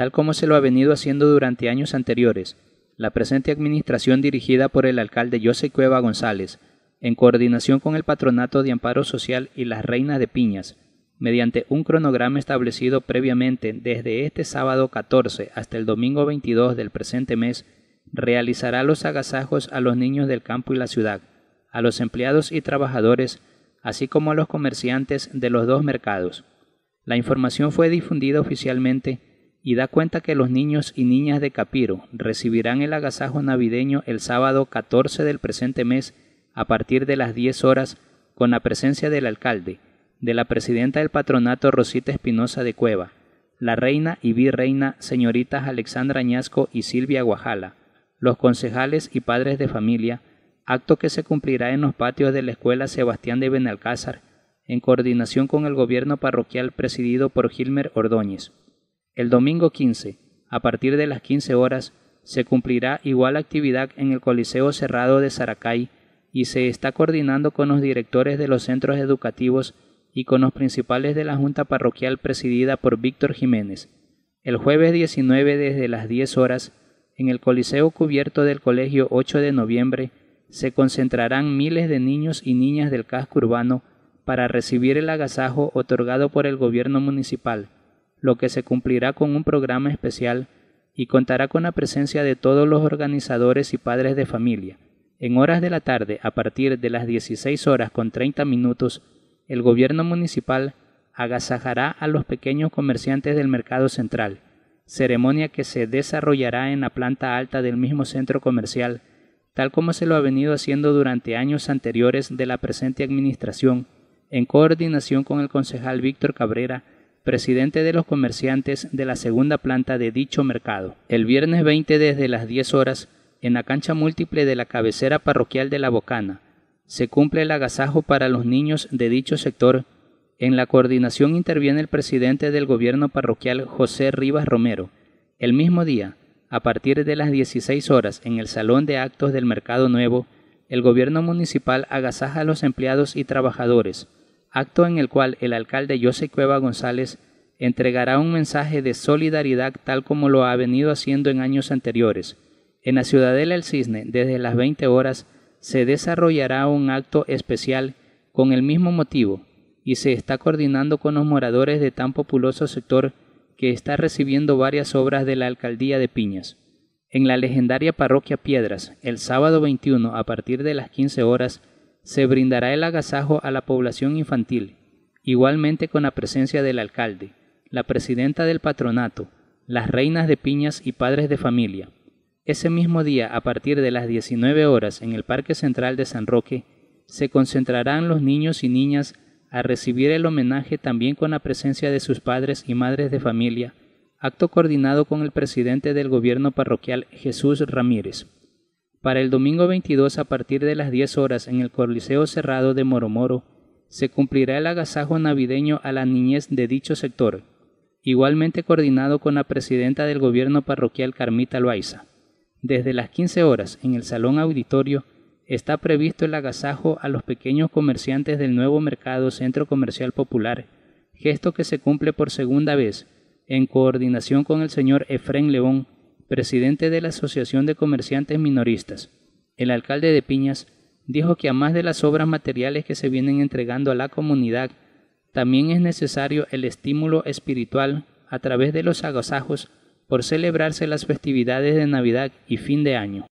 tal como se lo ha venido haciendo durante años anteriores, la presente administración dirigida por el alcalde José Cueva González, en coordinación con el Patronato de Amparo Social y las Reinas de Piñas, mediante un cronograma establecido previamente desde este sábado 14 hasta el domingo 22 del presente mes, realizará los agasajos a los niños del campo y la ciudad, a los empleados y trabajadores, así como a los comerciantes de los dos mercados. La información fue difundida oficialmente y da cuenta que los niños y niñas de Capiro recibirán el agasajo navideño el sábado 14 del presente mes a partir de las diez horas con la presencia del alcalde, de la presidenta del patronato Rosita Espinosa de Cueva, la reina y virreina señoritas Alexandra Añasco y Silvia Guajala, los concejales y padres de familia, acto que se cumplirá en los patios de la Escuela Sebastián de Benalcázar, en coordinación con el gobierno parroquial presidido por Gilmer Ordóñez. El domingo 15, a partir de las 15 horas, se cumplirá igual actividad en el Coliseo Cerrado de Saracay y se está coordinando con los directores de los centros educativos y con los principales de la Junta Parroquial presidida por Víctor Jiménez. El jueves 19 desde las 10 horas, en el Coliseo Cubierto del Colegio 8 de Noviembre, se concentrarán miles de niños y niñas del casco urbano para recibir el agasajo otorgado por el gobierno municipal lo que se cumplirá con un programa especial y contará con la presencia de todos los organizadores y padres de familia. En horas de la tarde, a partir de las 16 horas con 30 minutos, el gobierno municipal agasajará a los pequeños comerciantes del mercado central, ceremonia que se desarrollará en la planta alta del mismo centro comercial, tal como se lo ha venido haciendo durante años anteriores de la presente administración, en coordinación con el concejal Víctor Cabrera, presidente de los comerciantes de la segunda planta de dicho mercado. El viernes 20 desde las 10 horas, en la cancha múltiple de la cabecera parroquial de La Bocana, se cumple el agasajo para los niños de dicho sector. En la coordinación interviene el presidente del gobierno parroquial José Rivas Romero. El mismo día, a partir de las 16 horas, en el Salón de Actos del Mercado Nuevo, el gobierno municipal agasaja a los empleados y trabajadores, acto en el cual el alcalde José Cueva González entregará un mensaje de solidaridad tal como lo ha venido haciendo en años anteriores. En la Ciudadela El Cisne, desde las 20 horas, se desarrollará un acto especial con el mismo motivo y se está coordinando con los moradores de tan populoso sector que está recibiendo varias obras de la alcaldía de Piñas. En la legendaria parroquia Piedras, el sábado 21 a partir de las 15 horas, se brindará el agasajo a la población infantil, igualmente con la presencia del alcalde, la presidenta del patronato, las reinas de piñas y padres de familia. Ese mismo día, a partir de las 19 horas, en el Parque Central de San Roque, se concentrarán los niños y niñas a recibir el homenaje también con la presencia de sus padres y madres de familia, acto coordinado con el presidente del gobierno parroquial Jesús Ramírez. Para el domingo 22 a partir de las 10 horas en el Coliseo Cerrado de Moromoro se cumplirá el agasajo navideño a la niñez de dicho sector, igualmente coordinado con la presidenta del gobierno parroquial Carmita Loaiza. Desde las 15 horas en el Salón Auditorio está previsto el agasajo a los pequeños comerciantes del nuevo mercado Centro Comercial Popular, gesto que se cumple por segunda vez en coordinación con el señor Efrén León, presidente de la Asociación de Comerciantes Minoristas, el alcalde de Piñas, dijo que a más de las obras materiales que se vienen entregando a la comunidad, también es necesario el estímulo espiritual a través de los agasajos por celebrarse las festividades de Navidad y fin de año.